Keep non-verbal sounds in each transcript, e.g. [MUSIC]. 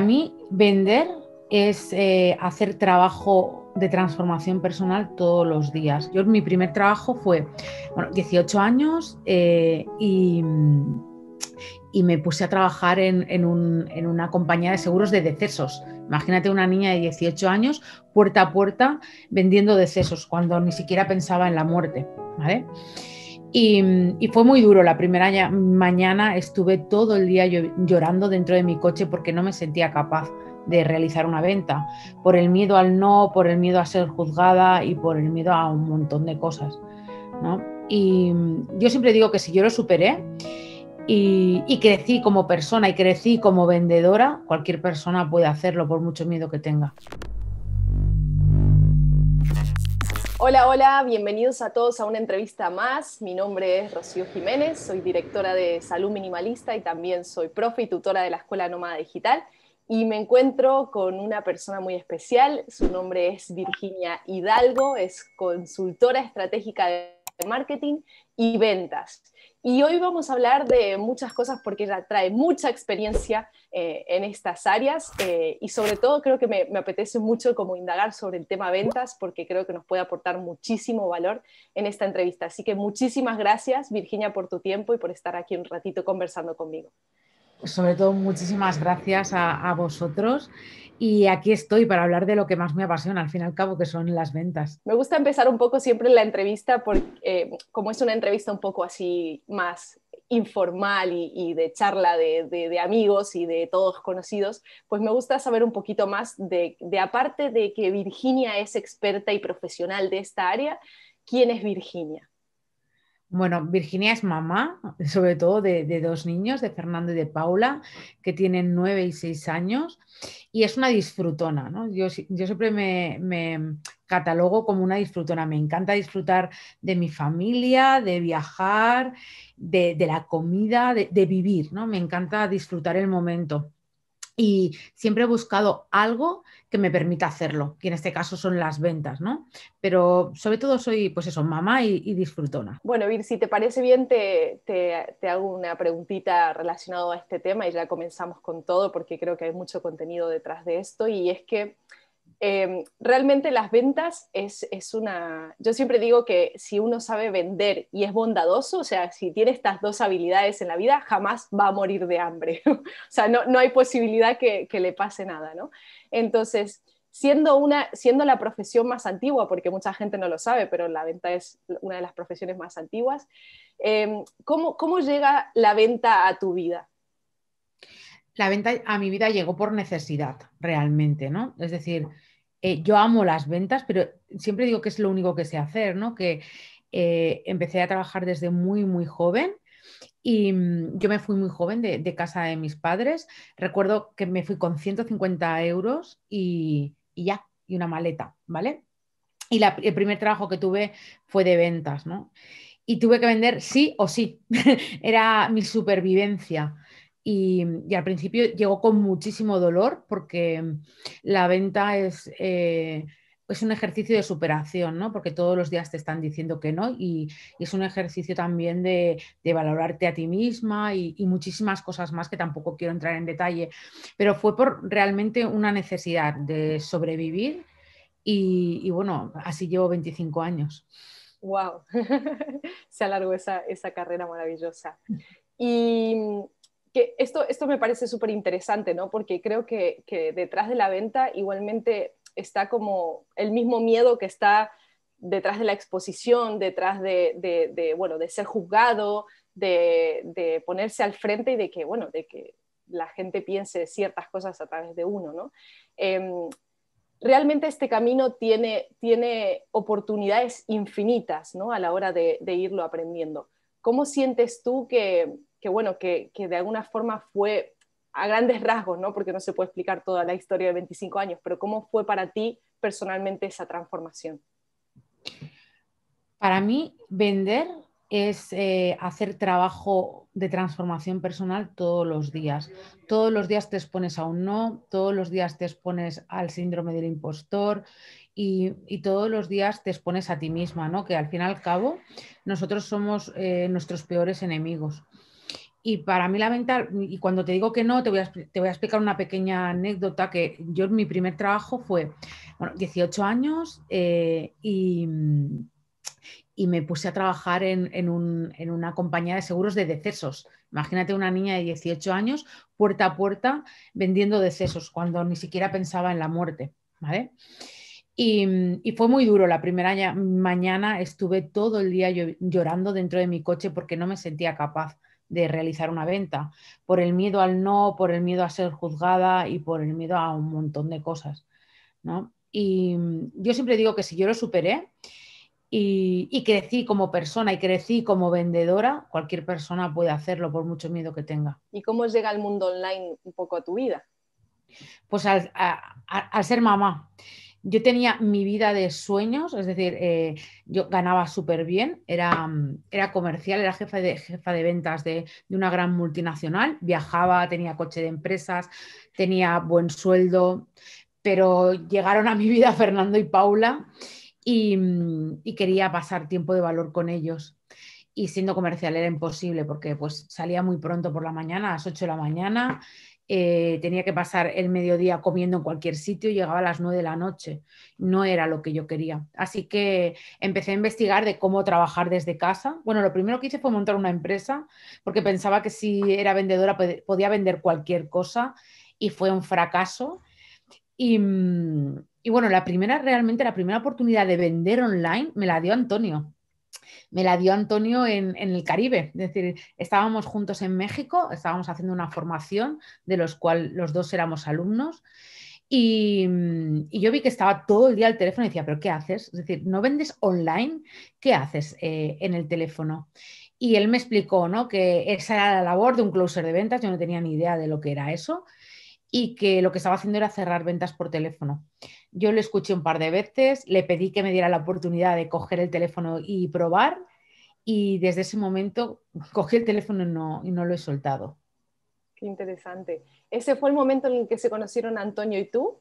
Para mí, vender es eh, hacer trabajo de transformación personal todos los días. Yo mi primer trabajo fue, bueno, 18 años eh, y, me puse a trabajar en, una compañía de seguros de decesos. Imagínate una niña de 18 años puerta a puerta vendiendo decesos cuando ni siquiera pensaba en la muerte, y, fue muy duro. La primera mañana estuve todo el día llorando dentro de mi coche porque no me sentía capaz de realizar una venta, por el miedo al no, por el miedo a ser juzgada y por el miedo a un montón de cosas. ¿no? Y yo siempre digo que si yo lo superé y crecí como persona y crecí como vendedora, cualquier persona puede hacerlo por mucho miedo que tenga. Hola, hola, bienvenidos a todos a una entrevista más. Mi nombre es Rocío Jiménez, soy directora de Salud Minimalista y también soy profe y tutora de la Escuela Nómada Digital. Y me encuentro con una persona muy especial, su nombre es Virginia Hidalgo, es consultora estratégica de marketing y ventas. Y hoy vamos a hablar de muchas cosas porque ella trae mucha experiencia eh, en estas áreas eh, y sobre todo creo que me, apetece mucho como indagar sobre el tema ventas porque creo que nos puede aportar muchísimo valor en esta entrevista. Así que muchísimas gracias Virginia por tu tiempo y por estar aquí un ratito conversando conmigo sobre todo muchísimas gracias a, vosotros. Y aquí estoy para hablar de lo que más me apasiona, al fin y al cabo, que son las ventas. Me gusta empezar un poco siempre la entrevista, porque eh, como es una entrevista un poco así más informal y, de charla de, amigos y de todos conocidos, pues me gusta saber un poquito más de aparte de que Virginia es experta y profesional de esta área, ¿quién es Virginia? Bueno, Virginia es mamá, sobre todo de, dos niños, de Fernando y de Paula, que tienen nueve y seis años, y es una disfrutona, Yo, siempre me, catalogo como una disfrutona. Me encanta disfrutar de mi familia, de viajar, de, la comida, de, de, vivir, ¿no? Me encanta disfrutar el momento y siempre he buscado algo que me permita hacerlo, que en este caso son las ventas, ¿no? Pero sobre todo soy, pues eso, mamá y, disfrutona. Bueno, Vir, si te parece bien, te, te, hago una preguntita relacionada a este tema y ya comenzamos con todo porque creo que hay mucho contenido detrás de esto y es que Em, realmente las ventas es, una, yo siempre digo que si uno sabe vender y es bondadoso, o sea, si tiene estas dos habilidades en la vida, jamás va a morir de hambre. [LAUGHS] o sea, no, hay posibilidad que, le pase nada, ¿no? Entonces, siendo, una, siendo la profesión más antigua, porque mucha gente no lo sabe, pero la venta es una de las profesiones más antiguas, em, ¿cómo, ¿cómo llega la venta a tu vida? La venta a mi vida llegó por necesidad, realmente, ¿no? Es decir, eh, yo amo las ventas, pero siempre digo que es lo único que sé hacer, ¿no? Que eh, empecé a trabajar desde muy, muy joven. Y mm, yo me fui muy joven de, casa de mis padres. Recuerdo que me fui con 150 euros y, ya, y una maleta, ¿vale? Y el primer trabajo que tuve fue de ventas, ¿no? Y tuve que vender sí o sí. [LAUGHS] Era mi supervivencia. Y, al principio llegó con muchísimo dolor porque la venta es, eh, es un ejercicio de superación, ¿no? porque todos los días te están diciendo que no y, es un ejercicio también de, valorarte a ti misma y, muchísimas cosas más que tampoco quiero entrar en detalle, pero fue por realmente una necesidad de sobrevivir y, bueno, así llevo 25 años. ¡Wow! [LAUGHS] Se alargó esa, esa carrera maravillosa. Y esto, esto me parece súper interesante, ¿no? Porque creo que, detrás de la venta igualmente está como el mismo miedo que está detrás de la exposición, detrás de, bueno, de ser juzgado, de, ponerse al frente y de que, bueno, de que la gente piense ciertas cosas a través de uno, ¿no? Em, realmente este camino tiene, tiene oportunidades infinitas, ¿no? A la hora de irlo aprendiendo. ¿Cómo sientes tú que, que bueno, que, de alguna forma fue a grandes rasgos, ¿no? porque no se puede explicar toda la historia de 25 años, pero ¿cómo fue para ti personalmente esa transformación? Para mí, vender es eh, hacer trabajo de transformación personal todos los días. Todos los días te expones a un no, todos los días te expones al síndrome del impostor y, todos los días te expones a ti misma, ¿no? Que al fin y al cabo nosotros somos eh, nuestros peores enemigos. Y para mí la y cuando te digo que no, te voy, a, te voy a explicar una pequeña anécdota que yo mi primer trabajo fue, bueno, 18 años eh, y, me puse a trabajar en, una compañía de seguros de decesos. Imagínate una niña de 18 años puerta a puerta vendiendo decesos cuando ni siquiera pensaba en la muerte, Y, y, fue muy duro. La primera mañana estuve todo el día llorando dentro de mi coche porque no me sentía capaz de realizar una venta, por el miedo al no, por el miedo a ser juzgada y por el miedo a un montón de cosas. ¿no? Y mm, yo siempre digo que si yo lo superé y, y crecí como persona y crecí como vendedora, cualquier persona puede hacerlo por mucho miedo que tenga. ¿Y cómo llega el mundo online un poco a tu vida? Pues a, al ser mamá. Yo tenía mi vida de sueños, es decir, eh, yo ganaba súper bien, era, mm, era, comercial, era jefa de, jefa de ventas de, de, una gran multinacional, viajaba, tenía coche de empresas, tenía buen sueldo, pero llegaron a mi vida [LAUGHS] Fernando y Paula mm, y, quería pasar tiempo de valor con ellos y siendo comercial era imposible porque pues salía muy pronto por la mañana, a las 8 de la mañana, eh, tenía que pasar el mediodía comiendo en cualquier sitio, llegaba a las 9 de la noche, no era lo que yo quería. Así que empecé a investigar de cómo trabajar desde casa. Bueno, lo primero que hice fue montar una empresa porque pensaba que si era vendedora podía vender cualquier cosa y fue un fracaso. Y, mm, y bueno, la primera, realmente la primera oportunidad de vender online me la dio Antonio me la dio Antonio en, el Caribe. Es decir, estábamos juntos en México, estábamos haciendo una formación de los cuales los dos éramos alumnos. Y, yo vi que estaba todo el día al teléfono y decía, pero ¿qué haces? Es decir, ¿no vendes online? ¿Qué haces eh, en el teléfono? Y él me explicó ¿no? que esa era la labor de un closer de ventas, yo no tenía ni idea de lo que era eso, y que lo que estaba haciendo era cerrar ventas por teléfono. Yo lo escuché un par de veces, le pedí que me diera la oportunidad de coger el teléfono y probar y desde ese momento cogí el teléfono y no, lo he soltado. Qué interesante. ¿Ese fue el momento en el que se conocieron Antonio y tú?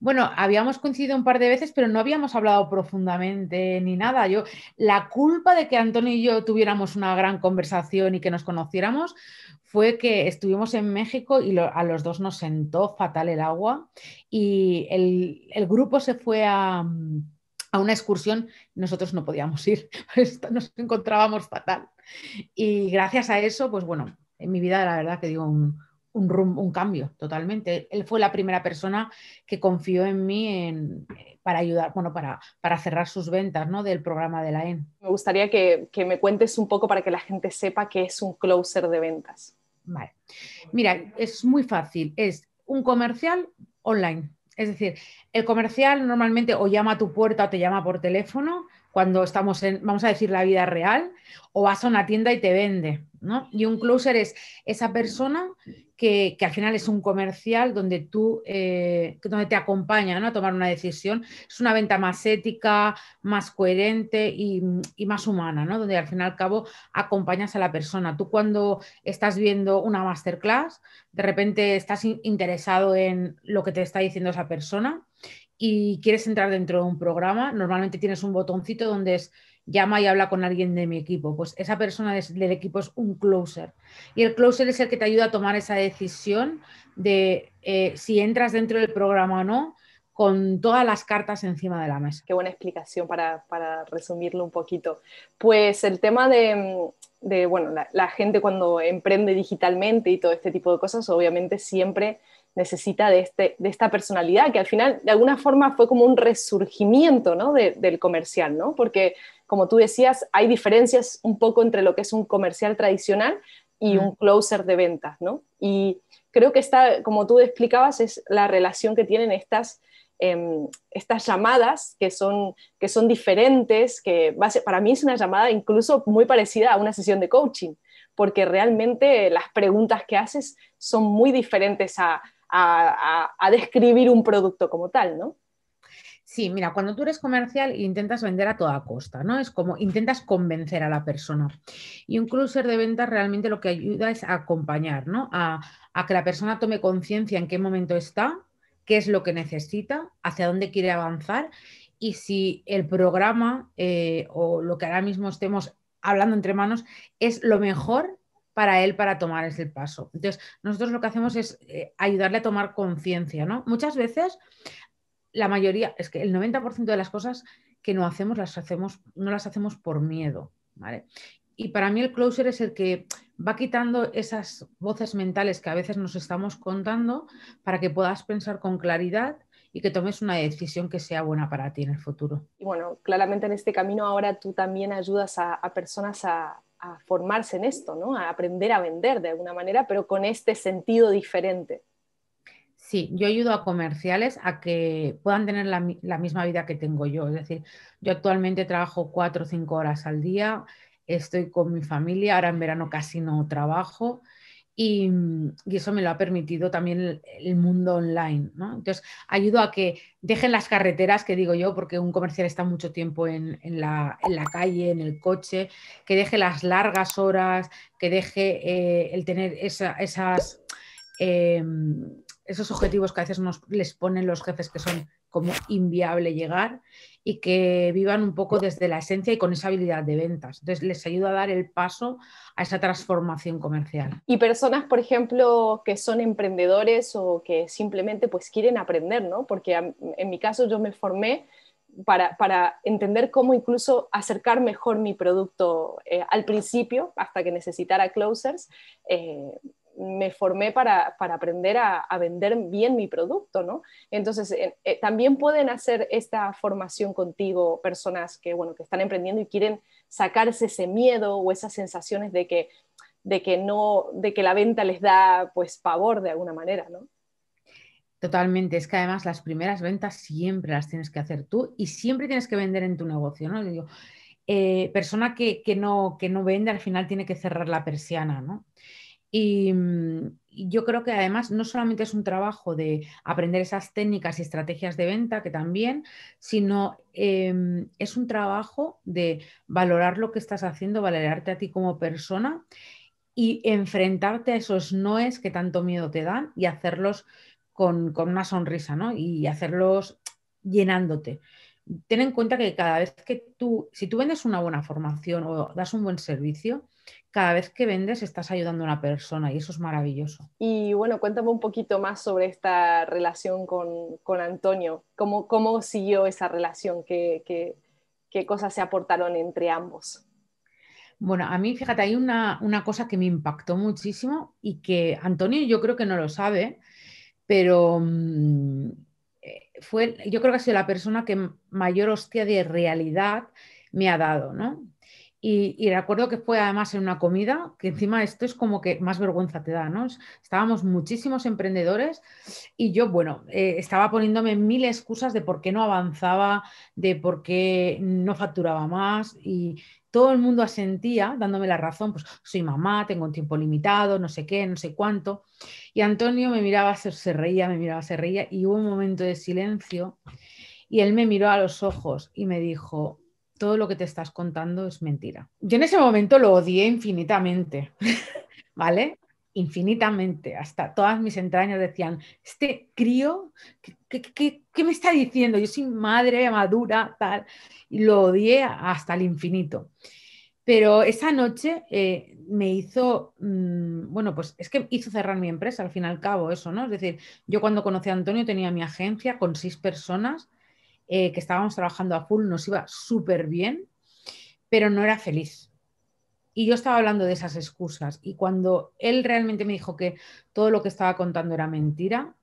bueno, habíamos coincidido un par de veces, pero no habíamos hablado profundamente ni nada. Yo, la culpa de que Antonio y yo tuviéramos una gran conversación y que nos conociéramos fue que estuvimos en México y a los dos nos sentó fatal el agua y el, grupo se fue a, a una excursión, nosotros no podíamos ir, [LAUGHS] nos encontrábamos fatal. Y gracias a eso, pues bueno, en mi vida la verdad que digo un, un, un cambio totalmente. Él fue la primera persona que confió en mí eh, para ayudar, bueno, para, para cerrar sus ventas ¿no? del programa de la EN. Me gustaría que, que, me cuentes un poco para que la gente sepa qué es un closer de ventas. Vale. Mira, es muy fácil. Es un comercial online. Es decir, el comercial normalmente o llama a tu puerta o te llama por teléfono cuando estamos en, vamos a decir, la vida real, o vas a una tienda y te vende, ¿no? Y un closer es esa persona que, al final es un comercial donde tú, eh, donde te acompaña a tomar una decisión. Es una venta más ética, más coherente y, más humana, ¿no? Donde al fin y al cabo acompañas a la persona. Tú cuando estás viendo una masterclass, de repente estás interesado en lo que te está diciendo esa persona y quieres entrar dentro de un programa, normalmente tienes un botoncito donde es llama y habla con alguien de mi equipo. Pues esa persona del equipo es un closer. Y el closer es el que te ayuda a tomar esa decisión de eh, si entras dentro del programa o no, con todas las cartas encima de la mesa. Qué buena explicación para, resumirlo un poquito. Pues el tema de, bueno, la gente cuando emprende digitalmente y todo este tipo de cosas, obviamente siempre necesita de, este, de esta personalidad, que al final de alguna forma fue como un resurgimiento ¿no? del comercial, ¿no? porque como tú decías, hay diferencias un poco entre lo que es un comercial tradicional y un closer de ventas. ¿no? Y creo que está, como tú explicabas, es la relación que tienen estas, em, estas llamadas que son, que son diferentes, que para mí es una llamada incluso muy parecida a una sesión de coaching porque realmente las preguntas que haces son muy diferentes a, a, describir un producto como tal, ¿no? Sí, mira, cuando tú eres comercial intentas vender a toda costa, ¿no? Es como intentas convencer a la persona. Y un cruiser de ventas realmente lo que ayuda es a acompañar, ¿no? A, que la persona tome conciencia en qué momento está, qué es lo que necesita, hacia dónde quiere avanzar y si el programa eh, o lo que ahora mismo estemos hablando entre manos es lo mejor para él para tomar ese paso. Entonces, nosotros lo que hacemos es eh, ayudarle a tomar conciencia, Muchas veces, la mayoría, es que el 90% de las cosas que no hacemos, las hacemos, no las hacemos por miedo, Y para mí el closer es el que va quitando esas voces mentales que a veces nos estamos contando para que puedas pensar con claridad y que tomes una decisión que sea buena para ti en el futuro. Y bueno, claramente en este camino ahora tú también ayudas a personas a, a formarse en esto, ¿no? a aprender a vender de alguna manera, pero con este sentido diferente. Sí, yo ayudo a comerciales a que puedan tener la, la misma vida que tengo yo. Es decir, yo actualmente trabajo cuatro o cinco horas al día, estoy con mi familia, ahora en verano casi no trabajo. Mm, y, eso me lo ha permitido también el, mundo online. Entonces, ayudo a que dejen las carreteras, que digo yo, porque un comercial está mucho tiempo en, la, calle, en el coche, que deje las largas horas, que deje eh, el tener esas, em, esos objetivos que a veces nos, les ponen los jefes que son como inviable llegar y que vivan un poco desde la esencia y con esa habilidad de ventas. Entonces les ayuda a dar el paso a esa transformación comercial. Y personas, por ejemplo, que son emprendedores o que simplemente pues quieren aprender, ¿no? Porque en mi caso yo me formé para, para entender cómo incluso acercar mejor mi producto eh, al principio, hasta que necesitara closers. Eh, me formé para, aprender a, vender bien mi producto, ¿no? Entonces, eh, eh, también pueden hacer esta formación contigo personas que, bueno, que están emprendiendo y quieren sacarse ese miedo o esas sensaciones de que, de que, no, de que la venta les da, pues, pavor de alguna manera, ¿no? Totalmente, es que además las primeras ventas siempre las tienes que hacer tú y siempre tienes que vender en tu negocio, ¿no? Eh, persona que, no, que no vende al final tiene que cerrar la persiana, ¿no? Mm, y, yo creo que además no solamente es un trabajo de aprender esas técnicas y estrategias de venta, que también, sino em, es un trabajo de valorar lo que estás haciendo, valorarte a ti como persona y enfrentarte a esos noes que tanto miedo te dan y hacerlos con, con una sonrisa, ¿no? Y hacerlos llenándote. Ten en cuenta que cada vez que tú, si tú vendes una buena formación o das un buen servicio, cada vez que vendes estás ayudando a una persona y eso es maravilloso. Y bueno, cuéntame un poquito más sobre esta relación con, Antonio. ¿Cómo, siguió esa relación? ¿Qué, cosas se aportaron entre ambos? Bueno, a mí, fíjate, hay una, cosa que me impactó muchísimo y que Antonio yo creo que no lo sabe, pero mm, eh, fue, yo creo que ha sido la persona que mayor hostia de realidad me ha dado, ¿no? Y, recuerdo que fue además en una comida, que encima esto es como que más vergüenza te da, ¿no? Estábamos muchísimos emprendedores y yo, bueno, eh, estaba poniéndome mil excusas de por qué no avanzaba, de por qué no facturaba más y todo el mundo asentía dándome la razón, pues soy mamá, tengo un tiempo limitado, no sé qué, no sé cuánto. Y Antonio me miraba, se, se reía, me miraba, se reía y hubo un momento de silencio y él me miró a los ojos y me dijo, todo lo que te estás contando es mentira. Yo en ese momento lo odié infinitamente, [LAUGHS] ¿vale? Infinitamente, hasta todas mis entrañas decían, este crío, ¿qué, me está diciendo? Yo soy madre madura, tal, y lo odié hasta el infinito. Pero esa noche eh, me hizo, mm, bueno, pues es que hizo cerrar mi empresa, al fin y al cabo, eso, ¿no? Es decir, yo cuando conocí a Antonio tenía mi agencia con seis personas, eh, que estábamos trabajando a full, nos iba súper bien, pero no era feliz. Y yo estaba hablando de esas excusas y cuando él realmente me dijo que todo lo que estaba contando era mentira,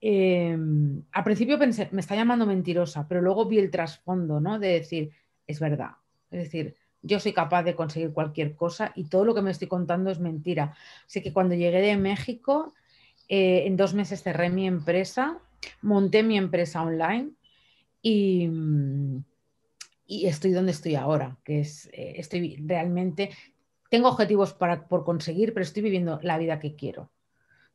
em, al principio pensé, me está llamando mentirosa, pero luego vi el trasfondo, ¿no? De decir, es verdad. Es decir, yo soy capaz de conseguir cualquier cosa y todo lo que me estoy contando es mentira. Así que cuando llegué de México, eh, en dos meses cerré mi empresa, monté mi empresa online, Mm, y, estoy donde estoy ahora, que es, eh, estoy realmente, tengo objetivos para, por conseguir, pero estoy viviendo la vida que quiero.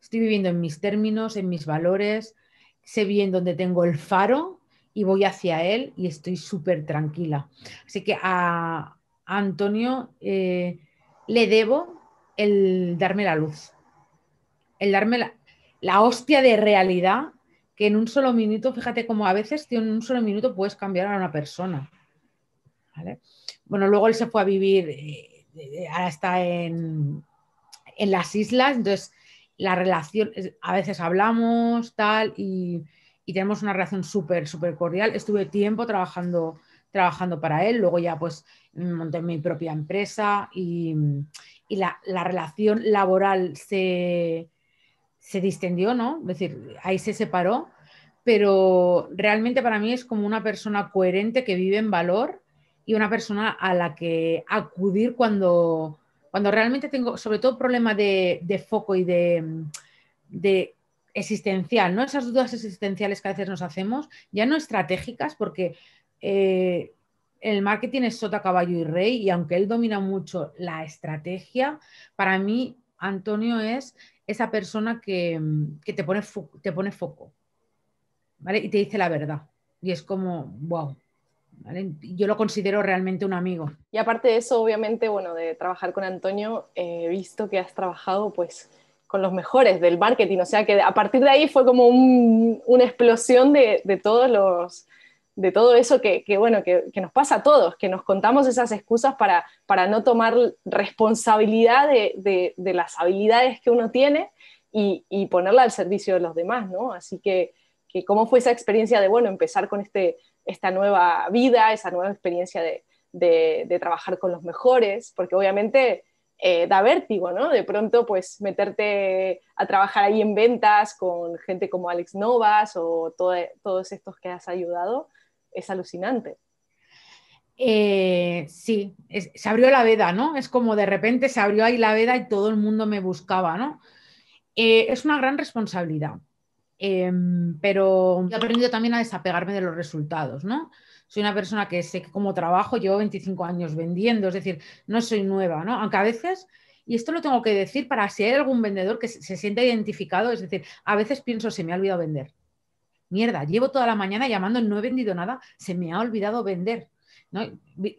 Estoy viviendo en mis términos, en mis valores, sé bien donde tengo el faro y voy hacia él y estoy súper tranquila. Así que a Antonio eh, le debo el darme la luz, el darme la, la hostia de realidad que en un solo minuto, fíjate cómo a veces en un solo minuto puedes cambiar a una persona. Bueno, luego él se fue a vivir, eh, eh, eh, ahora está en, las islas, entonces la relación, a veces hablamos, tal, y, tenemos una relación súper, súper cordial. Estuve tiempo trabajando, trabajando para él, luego ya pues monté mi propia empresa y, la, relación laboral se, se distendió, ¿no? Es decir, ahí se separó, pero realmente para mí es como una persona coherente que vive en valor y una persona a la que acudir cuando, cuando realmente tengo, sobre todo, problema de, foco y de, existencial, ¿no? Esas dudas existenciales que a veces nos hacemos, ya no estratégicas, porque eh, el marketing es sota, caballo y rey, y aunque él domina mucho la estrategia, para mí Antonio es esa persona que, mm, te, pone te pone foco, ¿vale? Y te dice la verdad. Y es como, wow. ¿vale? Yo lo considero realmente un amigo. Y aparte de eso, obviamente, bueno, de trabajar con Antonio, eh, he visto que has trabajado pues con los mejores del marketing, o sea que a partir de ahí fue como una explosión de todos los, de todo eso que, nos pasa a todos, que nos contamos esas excusas para, no tomar responsabilidad de, las habilidades que uno tiene y, ponerla al servicio de los demás, ¿no? Así que, que, ¿cómo fue esa experiencia de, bueno, empezar con este, esta nueva vida, esa nueva experiencia de, trabajar con los mejores? Porque obviamente... Eh, da vértigo, ¿no? De pronto, pues meterte a trabajar ahí en ventas con gente como Alex Novas o todos estos que has ayudado, es alucinante. Eh, sí, se abrió la veda, ¿no? Es como de repente se abrió ahí la veda y todo el mundo me buscaba, ¿no? Eh, es una gran responsabilidad, em, pero he aprendido también a desapegarme de los resultados, ¿no? Soy una persona que sé como trabajo, llevo 25 años vendiendo, es decir, no soy nueva, ¿no? Aunque a veces y esto lo tengo que decir para si hay algún vendedor que se siente identificado, es decir, a veces pienso, se me ha olvidado vender mierda, llevo toda la mañana llamando, no he vendido nada, se me ha olvidado vender. ¿no?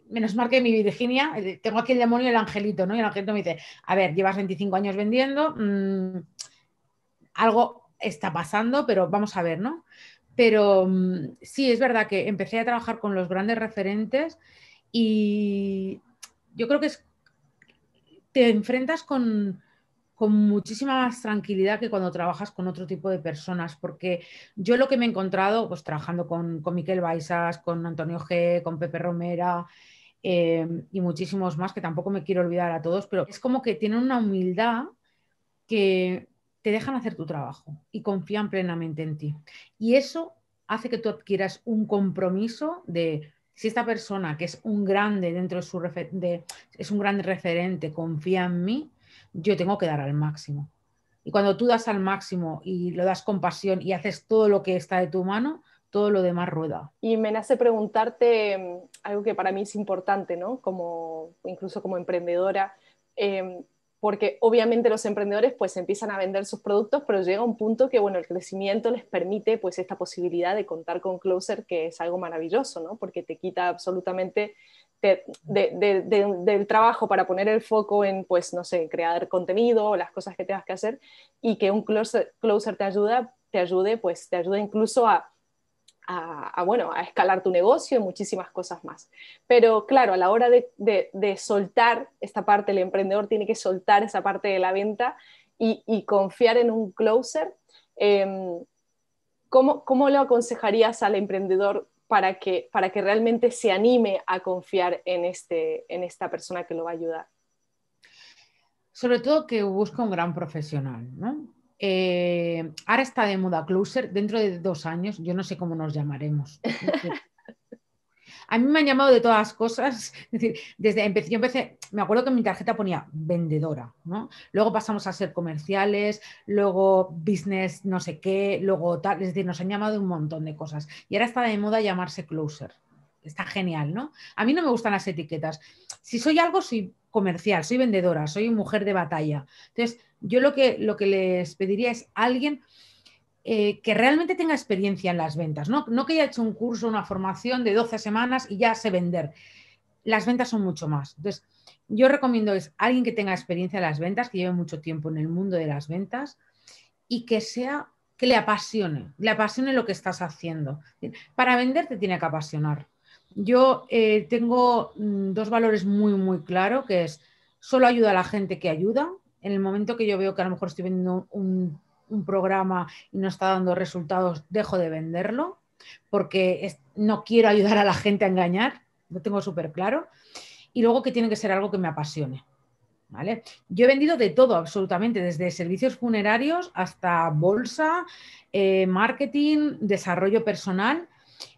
Menos mal que mi Virginia, eh, tengo aquí el demonio y el angelito, ¿no? Y el angelito me dice, a ver, llevas 25 años vendiendo, mm, algo está pasando, pero vamos a ver, ¿no? Pero mm, sí, es verdad que empecé a trabajar con los grandes referentes y yo creo que te enfrentas con, con muchísima más tranquilidad que cuando trabajas con otro tipo de personas, porque yo lo que me he encontrado, pues trabajando con, Miquel Baisas, con Antonio G, con Pepe Romera em, y muchísimos más, que tampoco me quiero olvidar a todos, pero es como que tienen una humildad que te dejan hacer tu trabajo y confían plenamente en ti. Y eso hace que tú adquieras un compromiso de si esta persona que es un grande dentro de su de, es un gran referente confía en mí yo tengo que dar al máximo. Y cuando tú das al máximo y lo das con pasión y haces todo lo que está de tu mano, todo lo demás rueda. Y me nace preguntarte em, algo que para mí es importante, ¿no? Como, incluso como emprendedora, em, porque obviamente los emprendedores pues empiezan a vender sus productos, pero llega un punto que, bueno, el crecimiento les permite pues esta posibilidad de contar con Closer, que es algo maravilloso, ¿no? Porque te quita absolutamente del trabajo para poner el foco en, pues, no sé, crear contenido o las cosas que tengas que hacer y que un closer, te ayuda, te ayude, pues, te ayuda incluso a, bueno, a escalar tu negocio y muchísimas cosas más. Pero claro, a la hora de, soltar esta parte, el emprendedor tiene que soltar esa parte de la venta y, confiar en un closer. Em, ¿cómo, ¿Cómo lo aconsejarías al emprendedor para que, para que realmente se anime a confiar en, este, en esta persona que lo va a ayudar. Sobre todo que busca un gran profesional, eh, ahora está de moda Closer, dentro de dos años, yo no sé cómo nos llamaremos. [LAUGHS] A mí me han llamado de todas las cosas. [LAUGHS] Es decir, desde empecé, yo empecé, me acuerdo que mi tarjeta ponía vendedora, ¿no? Luego pasamos a ser comerciales, luego business no sé qué, luego tal. Es decir, nos han llamado un montón de cosas. Y ahora está de moda llamarse closer. Está genial, ¿no? A mí no me gustan las etiquetas. Si soy algo, soy comercial, soy vendedora, soy mujer de batalla. Entonces, yo lo que, lo que les pediría es alguien eh, que realmente tenga experiencia en las ventas, ¿no? que haya hecho un curso, una formación de 12 semanas y ya sé vender. Las ventas son mucho más. Entonces, yo recomiendo es alguien que tenga experiencia en las ventas, que lleve mucho tiempo en el mundo de las ventas y que sea que le apasione, le apasione lo que estás haciendo. Para vender te tiene que apasionar. Yo eh, tengo mm, dos valores muy, muy claros, que es solo ayuda a la gente que ayuda. En el momento que yo veo que a lo mejor estoy vendiendo un un programa y no está dando resultados, dejo de venderlo porque no quiero ayudar a la gente a engañar, lo tengo súper claro. Y luego que tiene que ser algo que me apasione. ¿Vale? Yo he vendido de todo, absolutamente, desde servicios funerarios hasta bolsa, eh, marketing, desarrollo personal.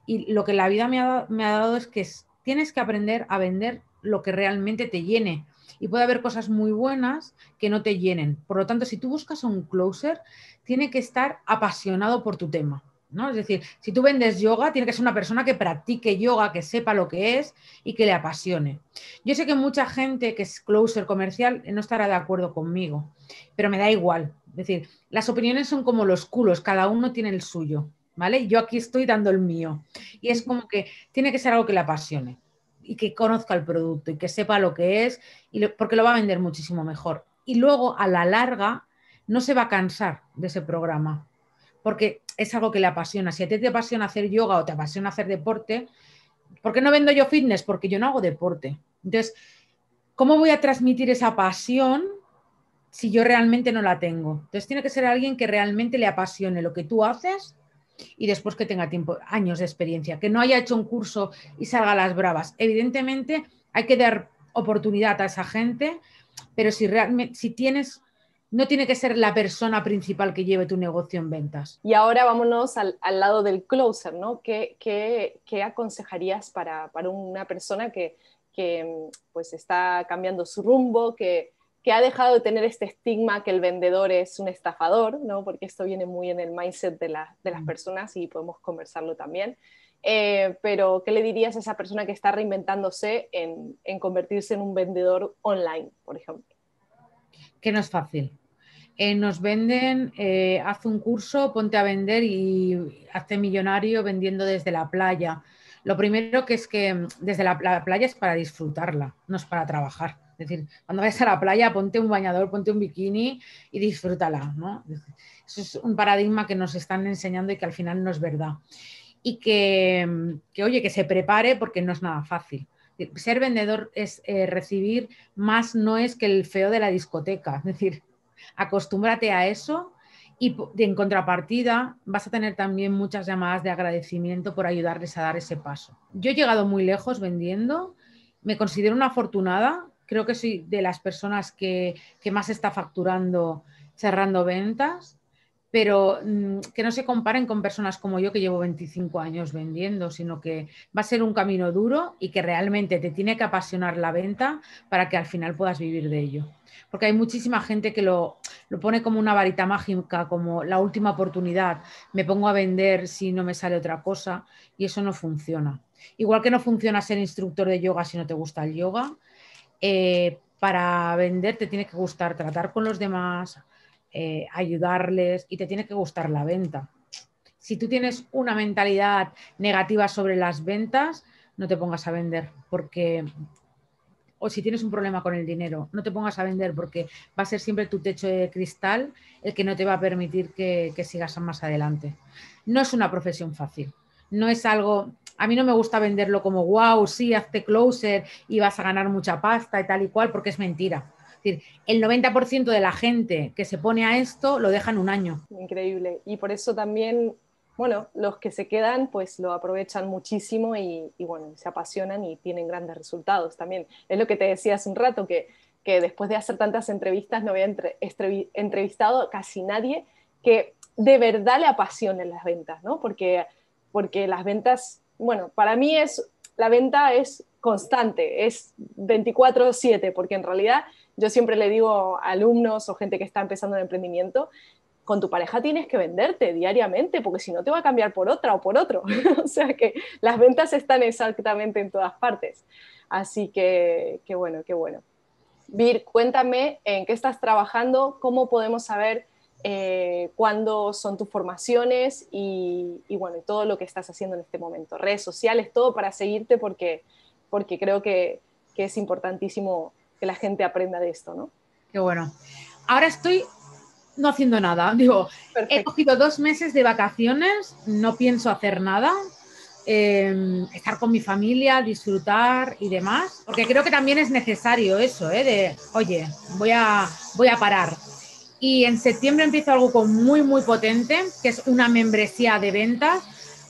Y lo que la vida me ha, dado es que tienes que aprender a vender lo que realmente te llene y puede haber cosas muy buenas que no te llenen. Por lo tanto, si tú buscas un closer, tiene que estar apasionado por tu tema. ¿no? Es decir, si tú vendes yoga, tiene que ser una persona que practique yoga, que sepa lo que es y que le apasione. Yo sé que mucha gente que es closer comercial no estará de acuerdo conmigo, pero me da igual. Es decir, las opiniones son como los culos, cada uno tiene el suyo, ¿vale? Yo aquí estoy dando el mío. Y es como que tiene que ser algo que le apasione y que conozca el producto y que sepa lo que es, y porque lo va a vender muchísimo mejor. Y luego, a la larga, no se va a cansar de ese programa, porque es algo que le apasiona. Si a ti te apasiona hacer yoga o te apasiona hacer deporte, ¿por qué no vendo yo fitness? Porque yo no hago deporte. Entonces, ¿cómo voy a transmitir esa pasión si yo realmente no la tengo? Entonces, tiene que ser alguien que realmente le apasione lo que tú haces y después que tenga tiempo, años de experiencia, que no haya hecho un curso y salga a las bravas. Evidentemente hay que dar oportunidad a esa gente, pero si realmente si tienes no tiene que ser la persona principal que lleve tu negocio en ventas. Y ahora vámonos al, lado del closer, ¿no? ¿Qué, aconsejarías para, para, una persona que, que pues está cambiando su rumbo, que, que ha dejado de tener este estigma que el vendedor es un estafador, ¿no? porque esto viene muy en el mindset de, las mm. personas y podemos conversarlo también. Eh, pero, ¿qué le dirías a esa persona que está reinventándose en, convertirse en un vendedor online, por ejemplo? Que no es fácil. Eh, nos venden, hace eh, haz un curso, ponte a vender y hazte millonario vendiendo desde la playa. Lo primero que es que mm, desde la playa es para disfrutarla, no es para trabajar. Es decir, cuando vayas a la playa, ponte un bañador, ponte un bikini y disfrútala, ¿no? Eso es un paradigma que nos están enseñando y que al final no es verdad. Y que, oye, que se prepare porque no es nada fácil. Ser vendedor es eh, recibir más, no es que el feo de la discoteca. Es decir, acostúmbrate a eso y en contrapartida vas a tener también muchas llamadas de agradecimiento por ayudarles a dar ese paso. Yo he llegado muy lejos vendiendo, me considero una afortunada Creo que soy de las personas que, que más está facturando cerrando ventas, pero mm, que no se comparen con personas como yo que llevo 25 años vendiendo, sino que va a ser un camino duro y que realmente te tiene que apasionar la venta para que al final puedas vivir de ello. Porque hay muchísima gente que lo, lo pone como una varita mágica, como la última oportunidad, me pongo a vender si no me sale otra cosa y eso no funciona. Igual que no funciona ser instructor de yoga si no te gusta el yoga, eh, para vender te tiene que gustar tratar con los demás, eh, ayudarles y te tiene que gustar la venta. Si tú tienes una mentalidad negativa sobre las ventas, no te pongas a vender porque o si tienes un problema con el dinero, no te pongas a vender porque va a ser siempre tu techo de cristal el que no te va a permitir que sigas más adelante. No es una profesión fácil, no es algo a mí no me gusta venderlo como, wow, sí, hazte closer y vas a ganar mucha pasta y tal y cual, porque es mentira. decir, el 90% de la gente que se pone a esto lo dejan un año. Increíble. Y por eso también bueno, los que se quedan pues lo aprovechan muchísimo y, bueno, se apasionan y tienen grandes resultados también. Es lo que te decía hace un rato, que, que después de hacer tantas entrevistas no había entre, entrevistado casi nadie que de verdad le apasione las ventas, ¿no? Porque, porque las ventas bueno, para mí es, la venta es constante, es 24/7, porque en realidad yo siempre le digo a alumnos o gente que está empezando en emprendimiento, con tu pareja tienes que venderte diariamente, porque si no te va a cambiar por otra o por otro. [LAUGHS] o sea que las ventas están exactamente en todas partes. Así que, qué bueno, qué bueno. Vir, cuéntame en qué estás trabajando, cómo podemos saber eh, cuándo son tus formaciones y, y, bueno, todo lo que estás haciendo en este momento. Redes sociales, todo para seguirte porque, porque creo que, es importantísimo que la gente aprenda de esto, ¿no? Qué bueno. Ahora estoy no haciendo nada. [LAUGHS] Digo, he cogido dos meses de vacaciones, no pienso hacer nada. Em, estar con mi familia, disfrutar y demás, porque creo que también es necesario eso, ¿eh? de, oye, voy a, voy a parar. Y en septiembre empiezo algo con muy, muy potente, que es una membresía de ventas,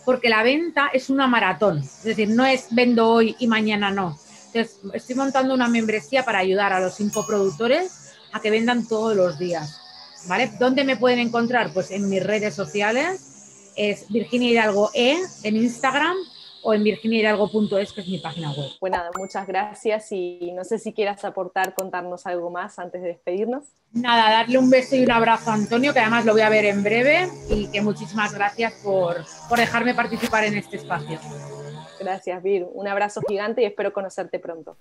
porque la venta es una maratón. Es decir, no es vendo hoy y mañana no. Entonces, estoy montando una membresía para ayudar a los infoproductores a que vendan todos los días. ¿Vale? ¿Dónde me pueden encontrar? Pues en mis redes sociales. Es Virginia Hidalgo E en Instagram o en virginiahidalgo.es, que es mi página web. Bueno, pues nada, muchas gracias y no sé si quieras aportar, contarnos algo más antes de despedirnos. Nada, darle un beso y un abrazo a Antonio, que además lo voy a ver en breve, y que muchísimas gracias por, por dejarme participar en este espacio. Gracias, Vir. Un abrazo gigante y espero conocerte pronto.